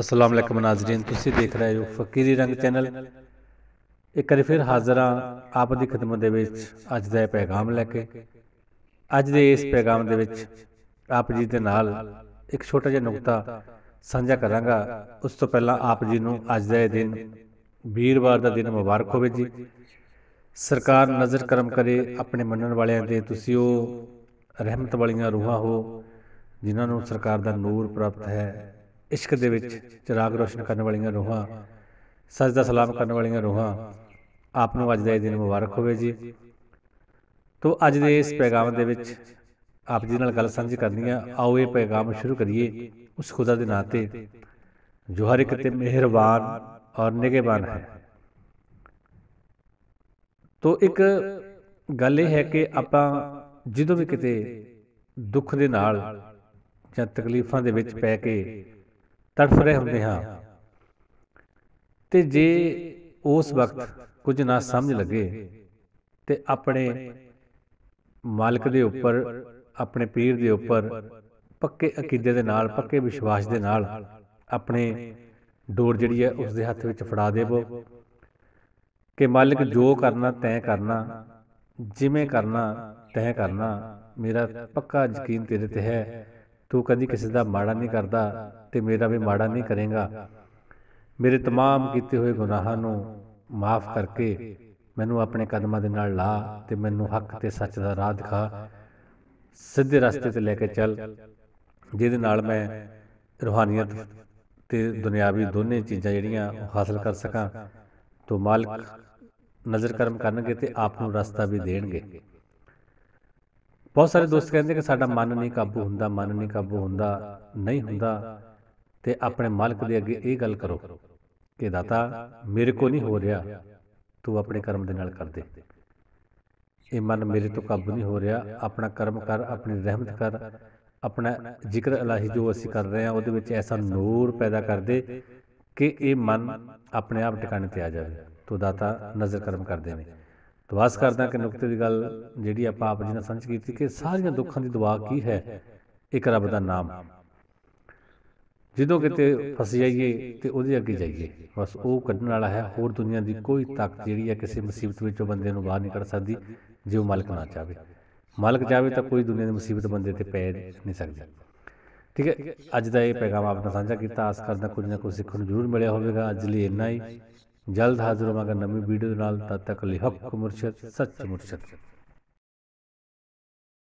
ਅਸਲਾਮ ਅਲੈਕਮ ਨਾਜ਼ਰੀਨ ਤੁਸੀਂ ਦੇਖ ਰਹੇ ਹੋ ਫਕੀਰੀ ਰੰਗ ਚੈਨਲ ਇੱਕ ਵਾਰ ਫਿਰ ਹਾਜ਼ਰ ਆ ਆਪ ਦੀ ਖਿਦਮਤ ਦੇ ਵਿੱਚ ਅੱਜ ਦਾ ਇਹ ਪੈਗਾਮ ਲੈ ਕੇ ਅੱਜ ਦੇ ਇਸ ਪੈਗਾਮ ਦੇ ਵਿੱਚ ਆਪ ਜੀ ਦੇ ਨਾਲ ਇੱਕ ਛੋਟਾ ਜਿਹਾ ਨੁਕਤਾ ਸਾਂਝਾ ਕਰਾਂਗਾ ਉਸ ਤੋਂ ਪਹਿਲਾਂ ਆਪ ਜੀ ਨੂੰ ਅੱਜ ਦਾ ਇਹ ਦਿਨ ਵੀਰਵਾਰ ਦਾ ਦਿਨ ਮੁਬਾਰਕ ਹੋਵੇ ਜੀ ਸਰਕਾਰ ਨਜ਼ਰ ਕਰਮ ਕਰੇ ਆਪਣੇ ਮੰਨਣ ਵਾਲਿਆਂ ਦੇ ਤੁਸੀਂ ਉਹ ਰਹਿਮਤ ਵਾਲੀਆਂ ਰੂਹਾਂ ਹੋ ਜਿਨ੍ਹਾਂ ਨੂੰ ਸਰਕਾਰ ਦਾ ਨੂਰ ਪ੍ਰਾਪਤ ਹੈ ਇਸ਼ਕ ਦੇ ਵਿੱਚ ਚਿਰਾਗ ਰੋਸ਼ਨ ਕਰਨ ਵਾਲੀਆਂ ਰੂਹਾਂ ਸਜਦਾ ਸਲਾਮ ਕਰਨ ਵਾਲੀਆਂ ਰੂਹਾਂ ਆਪ ਨੂੰ ਅੱਜ ਦਾ ਇਹ ਦਿਨ ਮੁਬਾਰਕ ਹੋਵੇ ਜੀ ਤੋਂ ਅੱਜ ਦੇ ਇਸ ਪੈਗਾਮ ਦੇ ਵਿੱਚ ਆਪ ਜੀ ਨਾਲ ਗੱਲ ਸਾਂਝੀ ਕਰਨੀ ਆ ਆਓ ਇਹ ਪੈਗਾਮ ਸ਼ੁਰੂ ਕਰੀਏ ਉਸ ਖੁਦਾ ਦੇ ਨਾਂ ਤੇ ਜੋ ਹਰ ਇੱਕ ਤੇ ਮਿਹਰਬਾਨ ਔਰ ਨਿਗਹਿਬਾਨ ਹੈ ਤੋਂ ਇੱਕ ਗੱਲ ਇਹ ਹੈ ਕਿ ਆਪਾਂ ਜਦੋਂ ਵੀ ਕਿਤੇ ਦੁੱਖ ਦੇ ਨਾਲ ਜਾਂ ਤਕਲੀਫਾਂ ਦੇ ਵਿੱਚ ਪੈ ਕੇ ਤੜਫ ਰਹੇ ਹੁੰਦੇ ਹਾਂ ਤੇ ਜੇ ਉਸ ਵਕਤ ਕੁਝ ਨਾ ਸਮਝ ਲੱਗੇ ਤੇ ਆਪਣੇ ਮਾਲਕ ਦੇ ਉੱਪਰ ਆਪਣੇ ਪੀਰ ਦੇ ਉੱਪਰ ਪੱਕੇ ਅਕੀਦੇ ਦੇ ਨਾਲ ਪੱਕੇ ਵਿਸ਼ਵਾਸ ਦੇ ਨਾਲ ਆਪਣੇ ਡੋਰ ਜਿਹੜੀ ਹੈ ਉਸ ਦੇ ਹੱਥ ਵਿੱਚ ਫੜਾ ਦੇਵੋ ਕਿ ਮਾਲਕ ਜੋ ਕਰਨਾ ਤੈਂ ਕਰਨਾ ਜਿਵੇਂ ਕਰਨਾ ਤੈਂ ਕਰਨਾ ਮੇਰਾ ਪੱਕਾ ਯਕੀਨ ਤੇਰੇ ਤੇ ਹੈ ਤੂੰ ਕਦੀ ਕਿਸੇ ਦਾ ਮਾੜਾ ਨਹੀਂ ਕਰਦਾ ਤੇ ਮੇਰਾ ਵੀ ਮਾੜਾ ਨਹੀਂ ਕਰੇਗਾ ਮੇਰੇ तमाम ਕੀਤੇ ਹੋਏ ਗੁਨਾਹਾਂ ਨੂੰ ਮਾਫ ਕਰਕੇ ਮੈਨੂੰ ਆਪਣੇ ਕਦਮਾਂ ਦੇ ਨਾਲ ਲਾ ਤੇ ਮੈਨੂੰ ਹੱਕ ਤੇ ਸੱਚ ਦਾ ਰਾਹ ਦਿਖਾ ਸਿੱਧੇ ਰਸਤੇ ਤੇ ਲੈ ਕੇ ਚੱਲ ਜਿਹਦੇ ਨਾਲ ਮੈਂ ਰੋਹਾਨੀਅਤ ਤੇ ਦੁਨਿਆਵੀ ਦੋਨੇ ਚੀਜ਼ਾਂ ਜਿਹੜੀਆਂ ਹਾਸਲ ਕਰ ਸਕਾਂ ਤੋਂ ਮਾਲਕ ਨਜ਼ਰ ਕਰਮ ਕਰਨਗੇ ਤੇ ਆਪ ਨੂੰ ਰਸਤਾ ਵੀ ਦੇਣਗੇ ਬਹੁਤ ਸਾਰੇ ਦੋਸਤ ਕਹਿੰਦੇ ਕਿ ਸਾਡਾ ਮਨ ਨਹੀਂ ਕਾਬੂ ਹੁੰਦਾ ਮਨ ਨਹੀਂ ਕਾਬੂ ਹੁੰਦਾ ਨਹੀਂ ਹੁੰਦਾ ਤੇ ਆਪਣੇ ਮਾਲਕ ਦੇ ਅੱਗੇ ਇਹ ਗੱਲ ਕਰੋ ਕਿ ਦਾਤਾ ਮੇਰੇ ਕੋ ਨਹੀਂ ਹੋ ਰਿਹਾ ਤੂੰ ਆਪਣੇ ਕਰਮ ਦੇ ਨਾਲ ਕਰ ਦੇ ਇਹ ਮਨ ਮੇਰੇ ਤੋਂ ਕਾਬੂ ਨਹੀਂ ਹੋ ਰਿਹਾ ਆਪਣਾ ਕਰਮ ਕਰ ਆਪਣੀ ਰਹਿਮਤ ਕਰ ਆਪਣਾ ਜ਼ਿਕਰ ਅਲਾਹੀ ਜੋ ਅਸੀਂ ਕਰ ਰਹੇ ਹਾਂ ਉਹਦੇ ਵਿੱਚ ਐਸਾ ਨੂਰ ਪੈਦਾ ਕਰ ਦੇ ਕਿ ਇਹ ਮਨ ਆਪਣੇ ਆਪ ਟਿਕਾਣੇ ਤੇ ਆ ਜਾਵੇ ਤੋ ਦਾਤਾ ਨਜ਼ਰ ਕਰਮ ਕਰਦੇ ਨੇ ਦਵਾਸ ਕਰਦਾ ਕਿ ਨੁਕਤੇ ਦੀ ਗੱਲ ਜਿਹੜੀ ਆਪਾਂ ਆਪ ਜੀ ਨਾਲ ਸਮਝ ਕੀਤੀ ਕਿ ਸਾਰੀਆਂ ਦੁੱਖਾਂ ਦੀ ਦਵਾ ਕੀ ਹੈ ਇੱਕ ਰੱਬ ਦਾ ਨਾਮ ਜਦੋਂ ਕਿਤੇ ਫਸ ਜਾਈਏ ਤੇ ਉਹਦੇ ਅੱਗੇ ਜਾਈਏ ਬਸ ਉਹ ਕੱਢਣ ਵਾਲਾ ਹੈ ਹੋਰ ਦੁਨੀਆ ਦੀ ਕੋਈ ਤਾਕਤ ਜਿਹੜੀ ਹੈ ਕਿਸੇ ਮੁਸੀਬਤ ਵਿੱਚੋਂ ਬੰਦੇ ਨੂੰ ਬਾਹਰ ਨਹੀਂ ਕੱਢ ਸਕਦੀ ਜੇ ਉਹ ਮਾਲਕ ਨਾ ਚਾਵੇ ਮਾਲਕ ਚਾਵੇ ਤਾਂ ਕੋਈ ਦੁਨੀਆ ਦੀ ਮੁਸੀਬਤ ਬੰਦੇ ਤੇ ਪੈ ਨਹੀਂ ਸਕਦੀ ਠੀਕ ਹੈ ਅੱਜ ਦਾ ਇਹ ਪੈਗਾਮ ਆਪ ਨਾਲ ਸਾਂਝਾ ਕੀਤਾ ਆਸ ਕਰਦਾ ਕੁਝ ਨਾ ਕੁਝ ਸਿੱਖਣ ਨੂੰ ਜ਼ਰੂਰ ਮਿਲਿਆ ਹੋਵੇਗਾ ਅੱਜ ਲਈ ਇੰਨਾ ਹੀ ਜਲਦ ਹਾਜ਼ਰ ਹੋਵਾਂਗਾ ਨਵੀਂ ਵੀਡੀਓ ਦੇ ਨਾਲ ਤਦ ਤੱਕ ਲਈ ਹੱਕ ਮੁਰਸ਼ਦ ਸੱਚ ਮੁਰਸ਼ਦ